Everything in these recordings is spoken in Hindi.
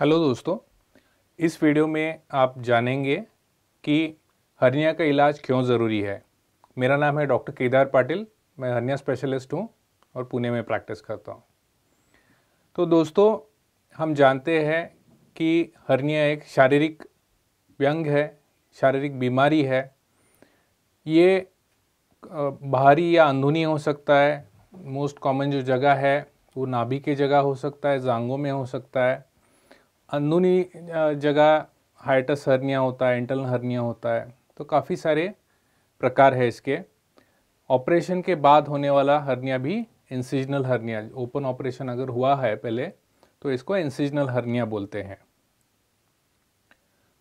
हेलो दोस्तों इस वीडियो में आप जानेंगे कि हर्निया का इलाज क्यों ज़रूरी है मेरा नाम है डॉक्टर केदार पाटिल मैं हर्निया स्पेशलिस्ट हूँ और पुणे में प्रैक्टिस करता हूँ तो दोस्तों हम जानते हैं कि हर्निया एक शारीरिक व्यंग है शारीरिक बीमारी है ये बाहरी या अंधुनी हो सकता है मोस्ट कॉमन जो जगह है वो नाभि के जगह हो सकता है जांगों में हो सकता है अंदरूनी जगह हाइटस हर्निया होता है इंटरनल हर्निया होता है तो काफ़ी सारे प्रकार है इसके ऑपरेशन के बाद होने वाला हर्निया भी इंसिजनल हर्निया ओपन ऑपरेशन अगर हुआ है पहले तो इसको इंसिजनल हर्निया बोलते हैं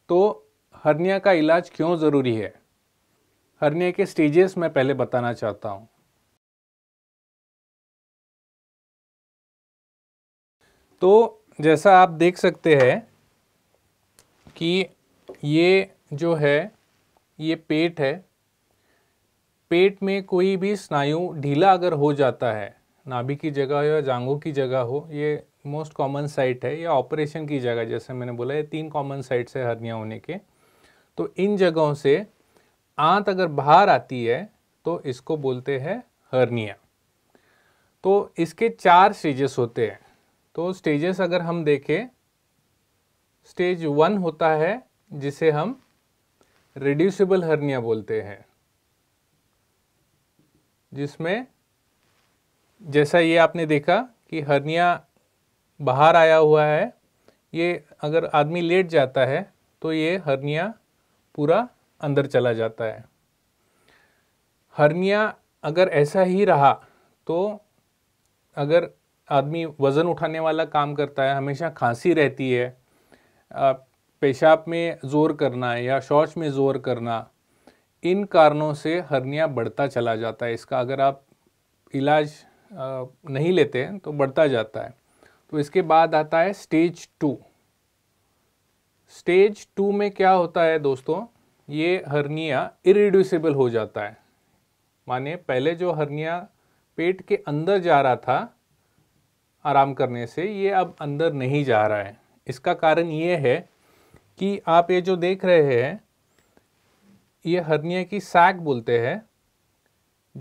तो हर्निया का इलाज क्यों ज़रूरी है हर्निया के स्टेजेस मैं पहले बताना चाहता हूँ तो जैसा आप देख सकते हैं कि ये जो है ये पेट है पेट में कोई भी स्नायु ढीला अगर हो जाता है नाभि की जगह हो या जांगों की जगह हो ये मोस्ट कॉमन साइट है या ऑपरेशन की जगह जैसे मैंने बोला ये तीन कॉमन साइट्स है हरनिया होने के तो इन जगहों से आंत अगर बाहर आती है तो इसको बोलते हैं हरनिया तो इसके चार स्टेजेस होते हैं तो स्टेजेस अगर हम देखें स्टेज वन होता है जिसे हम रिड्यूसिबल हर्निया बोलते हैं जिसमें जैसा ये आपने देखा कि हर्निया बाहर आया हुआ है ये अगर आदमी लेट जाता है तो ये हर्निया पूरा अंदर चला जाता है हर्निया अगर ऐसा ही रहा तो अगर आदमी वज़न उठाने वाला काम करता है हमेशा खांसी रहती है पेशाब में ज़ोर करना या शौच में ज़ोर करना इन कारणों से हर्निया बढ़ता चला जाता है इसका अगर आप इलाज नहीं लेते हैं तो बढ़ता जाता है तो इसके बाद आता है स्टेज टू स्टेज टू में क्या होता है दोस्तों ये हर्निया इरिड्यूसिबल हो जाता है माने पहले जो हर्निया पेट के अंदर जा रहा था आराम करने से ये अब अंदर नहीं जा रहा है इसका कारण ये है कि आप ये जो देख रहे हैं ये हर्निया की सैक बोलते हैं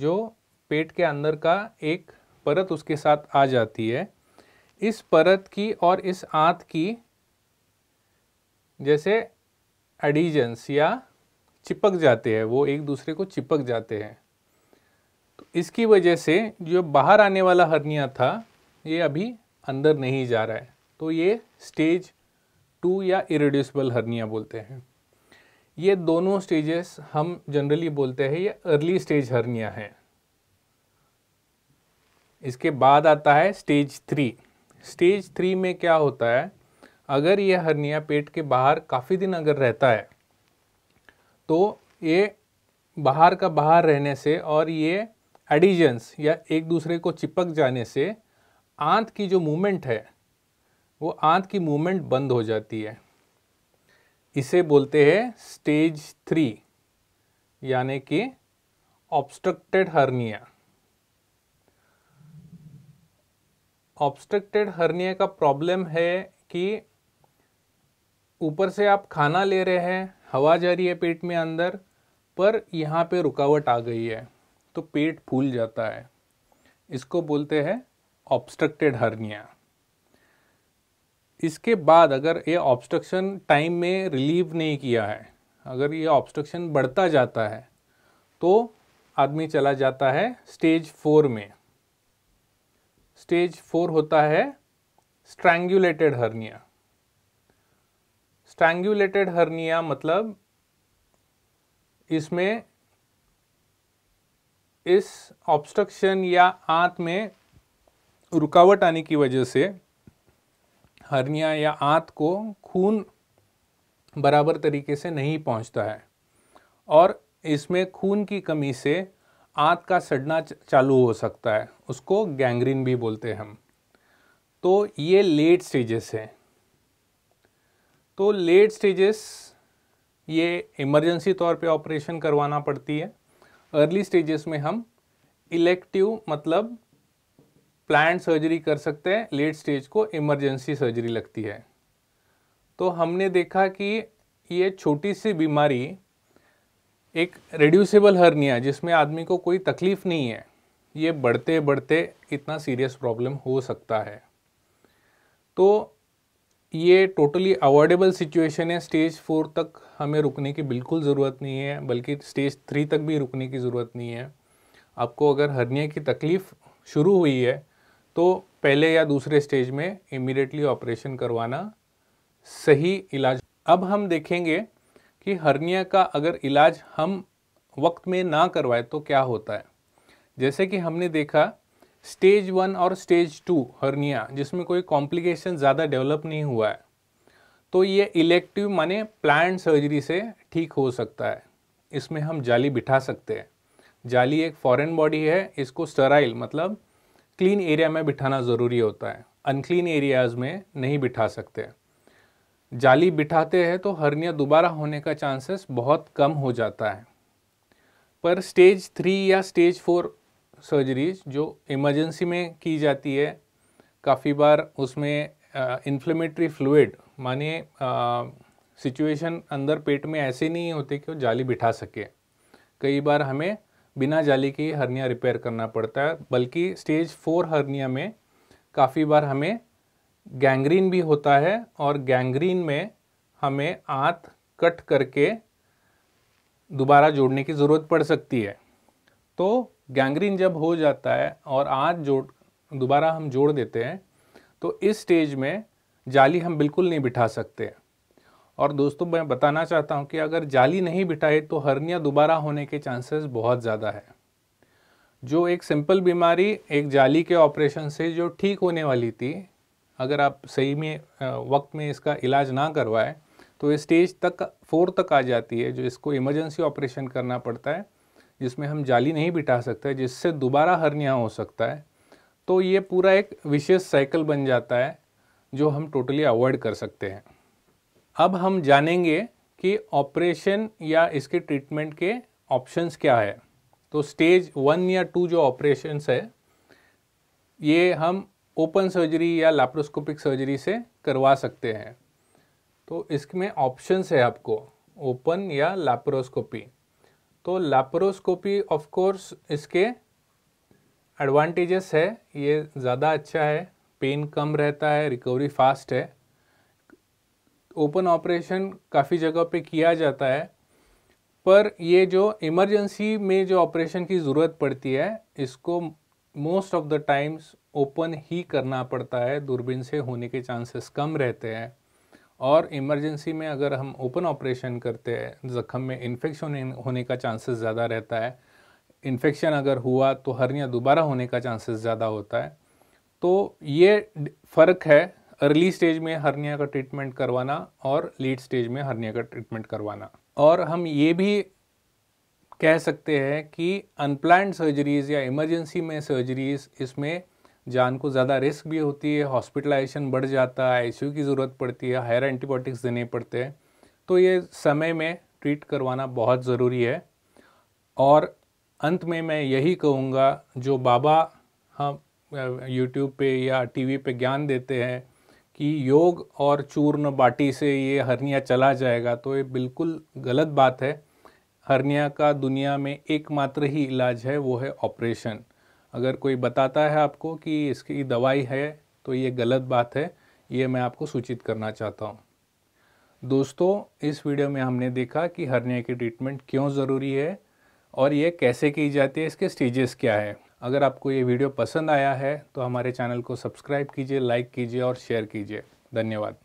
जो पेट के अंदर का एक परत उसके साथ आ जाती है इस परत की और इस आंत की जैसे एडिजेंस या चिपक जाते हैं वो एक दूसरे को चिपक जाते हैं तो इसकी वजह से जो बाहर आने वाला हर्निया था ये अभी अंदर नहीं जा रहा है तो ये स्टेज टू या इरेड्यूसिबल हर्निया बोलते हैं ये दोनों स्टेजेस हम जनरली बोलते हैं ये अर्ली स्टेज हर्निया है इसके बाद आता है स्टेज थ्री स्टेज थ्री में क्या होता है अगर ये हर्निया पेट के बाहर काफ़ी दिन अगर रहता है तो ये बाहर का बाहर रहने से और ये एडिजन्स या एक दूसरे को चिपक जाने से आंत की जो मूवमेंट है वो आंत की मूवमेंट बंद हो जाती है इसे बोलते हैं स्टेज थ्री यानी कि ऑब्स्ट्रक्टेड हर्निया ऑब्स्ट्रक्टेड हर्निया का प्रॉब्लम है कि ऊपर से आप खाना ले रहे हैं हवा जा रही है पेट में अंदर पर यहाँ पे रुकावट आ गई है तो पेट फूल जाता है इसको बोलते हैं ऑब्स्ट्रक्टेड हर्निया इसके बाद अगर ये ऑब्स्ट्रक्शन टाइम में रिलीव नहीं किया है अगर ये ऑब्स्ट्रक्शन बढ़ता जाता है तो आदमी चला जाता है स्टेज फोर में स्टेज फोर होता है स्ट्रैंगुलेटेड हर्निया स्ट्रैंगुलेटेड हर्निया मतलब इसमें इस ऑब्स्ट्रक्शन या आंत में रुकावट आने की वजह से हर्निया या आंत को खून बराबर तरीके से नहीं पहुंचता है और इसमें खून की कमी से आंत का सड़ना चालू हो सकता है उसको गैंग्रीन भी बोलते हैं हम तो ये लेट स्टेजेस है तो लेट स्टेजेस ये इमरजेंसी तौर पे ऑपरेशन करवाना पड़ती है अर्ली स्टेजेस में हम इलेक्टिव मतलब प्लान सर्जरी कर सकते हैं लेट स्टेज को इमरजेंसी सर्जरी लगती है तो हमने देखा कि ये छोटी सी बीमारी एक रेड्यूसेबल हर्निया जिसमें आदमी को कोई तकलीफ़ नहीं है ये बढ़ते बढ़ते इतना सीरियस प्रॉब्लम हो सकता है तो ये टोटली अवॉइडेबल सिचुएशन है स्टेज फोर तक हमें रुकने की बिल्कुल ज़रूरत नहीं है बल्कि स्टेज थ्री तक भी रुकने की ज़रूरत नहीं है आपको अगर हर्निया की तकलीफ़ शुरू हुई है तो पहले या दूसरे स्टेज में इमिडिएटली ऑपरेशन करवाना सही इलाज अब हम देखेंगे कि हर्निया का अगर इलाज हम वक्त में ना करवाए तो क्या होता है जैसे कि हमने देखा स्टेज वन और स्टेज टू हर्निया जिसमें कोई कॉम्प्लिकेशन ज़्यादा डेवलप नहीं हुआ है तो ये इलेक्टिव माने प्लान सर्जरी से ठीक हो सकता है इसमें हम जाली बिठा सकते हैं जाली एक फॉरेन बॉडी है इसको स्टराइल मतलब क्लीन एरिया में बिठाना ज़रूरी होता है अनक्लीन एरियाज़ में नहीं बिठा सकते जाली बिठाते हैं तो हर्निया दोबारा होने का चांसेस बहुत कम हो जाता है पर स्टेज थ्री या स्टेज फोर सर्जरीज जो इमरजेंसी में की जाती है काफ़ी बार उसमें इन्फ्लेमेटरी फ्लूड मानिए सिचुएशन अंदर पेट में ऐसे नहीं होते कि वो जाली बिठा सके कई बार हमें बिना जाली के हर्निया रिपेयर करना पड़ता है बल्कि स्टेज फोर हर्निया में काफ़ी बार हमें गैंग्रीन भी होता है और गैंग्रीन में हमें आँत कट करके दोबारा जोड़ने की ज़रूरत पड़ सकती है तो गैंग्रीन जब हो जाता है और आँत जोड़ दोबारा हम जोड़ देते हैं तो इस स्टेज में जाली हम बिल्कुल नहीं बिठा सकते हैं और दोस्तों मैं बताना चाहता हूँ कि अगर जाली नहीं बिठाए तो हर्निया दोबारा होने के चांसेस बहुत ज़्यादा है जो एक सिंपल बीमारी एक जाली के ऑपरेशन से जो ठीक होने वाली थी अगर आप सही में वक्त में इसका इलाज ना करवाए तो ये स्टेज तक फोर तक आ जाती है जो इसको इमरजेंसी ऑपरेशन करना पड़ता है जिसमें हम जाली नहीं बिठा सकते जिससे दोबारा हर्निया हो सकता है तो ये पूरा एक विशेष साइकिल बन जाता है जो हम टोटली अवॉइड कर सकते हैं अब हम जानेंगे कि ऑपरेशन या इसके ट्रीटमेंट के ऑप्शंस क्या है तो स्टेज वन या टू जो ऑपरेशंस है ये हम ओपन सर्जरी या लैप्रोस्कोपिक सर्जरी से करवा सकते हैं तो इसमें ऑप्शंस है आपको ओपन या लैप्रोस्कोपी तो लैप्रोस्कोपी ऑफ कोर्स इसके एडवांटेजेस है ये ज़्यादा अच्छा है पेन कम रहता है रिकवरी फास्ट है ओपन ऑपरेशन काफ़ी जगह पे किया जाता है पर ये जो इमरजेंसी में जो ऑपरेशन की ज़रूरत पड़ती है इसको most of the times open ही करना पड़ता है दूरबीन से होने के चांसेस कम रहते हैं और इमरजेंसी में अगर हम ओपन ऑपरेशन करते हैं जख्म में इन्फेक्शन होने का चांसेस ज़्यादा रहता है इन्फेक्शन अगर हुआ तो हर्निया दोबारा होने का चांसेस ज़्यादा होता है तो ये फ़र्क है अर्ली स्टेज में हर्निया का ट्रीटमेंट करवाना और लीड स्टेज में हर्निया का ट्रीटमेंट करवाना और हम ये भी कह सकते हैं कि अनप्लान्ड सर्जरीज या इमरजेंसी में सर्जरीज इसमें जान को ज़्यादा रिस्क भी होती है हॉस्पिटलाइजेशन बढ़ जाता है आई की ज़रूरत पड़ती है हायर एंटीबायोटिक्स देने पड़ते हैं तो ये समय में ट्रीट करवाना बहुत ज़रूरी है और अंत में मैं यही कहूँगा जो बाबा हम यूट्यूब पे या टीवी पे ज्ञान देते हैं कि योग और चूर्ण बाटी से ये हर्निया चला जाएगा तो ये बिल्कुल गलत बात है हर्निया का दुनिया में एकमात्र ही इलाज है वो है ऑपरेशन अगर कोई बताता है आपको कि इसकी दवाई है तो ये गलत बात है ये मैं आपको सूचित करना चाहता हूँ दोस्तों इस वीडियो में हमने देखा कि हर्निया की ट्रीटमेंट क्यों ज़रूरी है और ये कैसे की जाती है इसके स्टेजेस क्या है अगर आपको ये वीडियो पसंद आया है तो हमारे चैनल को सब्सक्राइब कीजिए लाइक कीजिए और शेयर कीजिए धन्यवाद